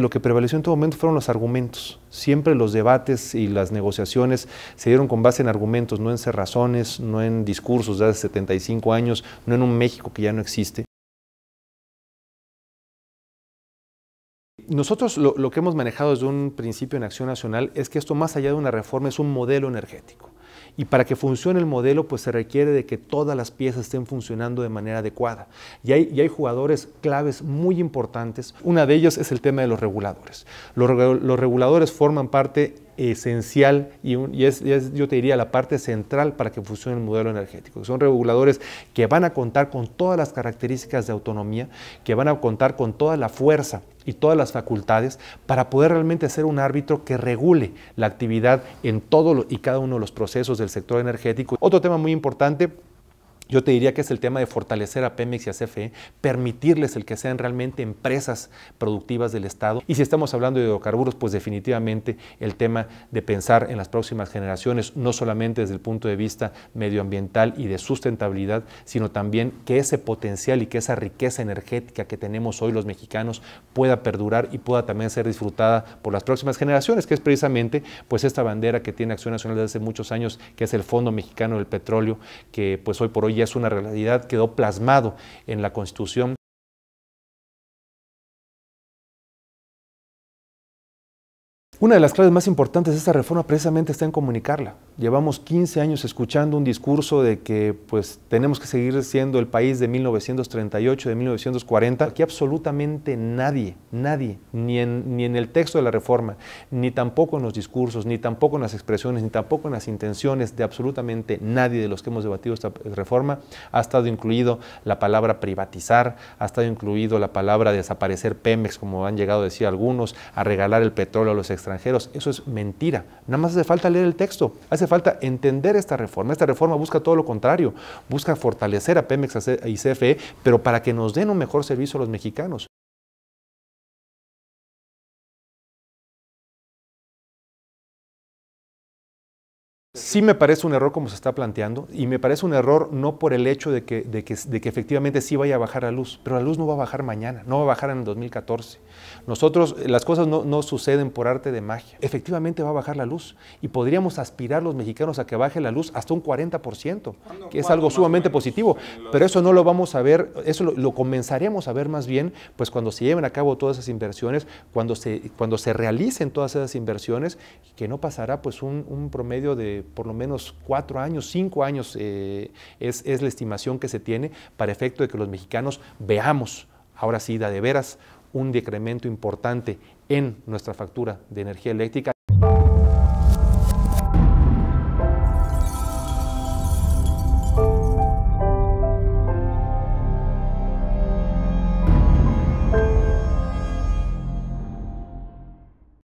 Lo que prevaleció en todo momento fueron los argumentos. Siempre los debates y las negociaciones se dieron con base en argumentos, no en cerrazones, no en discursos de hace 75 años, no en un México que ya no existe. Nosotros lo, lo que hemos manejado desde un principio en Acción Nacional es que esto, más allá de una reforma, es un modelo energético. Y para que funcione el modelo, pues se requiere de que todas las piezas estén funcionando de manera adecuada. Y hay, jugadores claves muy importantes. Una de ellas es el tema de los reguladores. los reguladores forman parte esencial y, es, yo te diría, la parte central para que funcione el modelo energético. Son reguladores que van a contar con todas las características de autonomía, que van a contar con toda la fuerza y todas las facultades para poder realmente ser un árbitro que regule la actividad en todo y cada uno de los procesos del sector energético. Otro tema muy importante yo te diría que es el tema de fortalecer a Pemex y a CFE, permitirles el que sean realmente empresas productivas del Estado. Y si estamos hablando de hidrocarburos, pues definitivamente el tema de pensar en las próximas generaciones, no solamente desde el punto de vista medioambiental y de sustentabilidad, sino también que ese potencial y que esa riqueza energética que tenemos hoy los mexicanos pueda perdurar y pueda también ser disfrutada por las próximas generaciones, que es precisamente pues esta bandera que tiene Acción Nacional desde hace muchos años, que es el Fondo Mexicano del Petróleo, que pues hoy por hoy ya es una realidad, quedó plasmado en la Constitución Una de las claves más importantes de esta reforma precisamente está en comunicarla. Llevamos 15 años escuchando un discurso de que pues, tenemos que seguir siendo el país de 1938, de 1940. que absolutamente nadie, nadie, ni en, ni en el texto de la reforma, ni tampoco en los discursos, ni tampoco en las expresiones, ni tampoco en las intenciones de absolutamente nadie de los que hemos debatido esta reforma, ha estado incluido la palabra privatizar, ha estado incluido la palabra desaparecer Pemex, como han llegado a decir algunos, a regalar el petróleo a los extranjeros eso es mentira. Nada más hace falta leer el texto, hace falta entender esta reforma. Esta reforma busca todo lo contrario, busca fortalecer a Pemex y CFE, pero para que nos den un mejor servicio a los mexicanos. Sí me parece un error como se está planteando y me parece un error no por el hecho de que, de que, efectivamente sí vaya a bajar la luz, pero la luz no va a bajar mañana, no va a bajar en el 2014. Nosotros, eh, las cosas no, suceden por arte de magia. Efectivamente va a bajar la luz y podríamos aspirar los mexicanos a que baje la luz hasta un 40%, que es algo sumamente positivo, pero eso no lo vamos a ver, eso lo, comenzaremos a ver más bien pues cuando se lleven a cabo todas esas inversiones, cuando se, cuando se realicen todas esas inversiones, que no pasará pues un promedio de por lo menos cuatro años, cinco años eh, es, es la estimación que se tiene para efecto de que los mexicanos veamos, ahora sí, da de veras, un decremento importante en nuestra factura de energía eléctrica.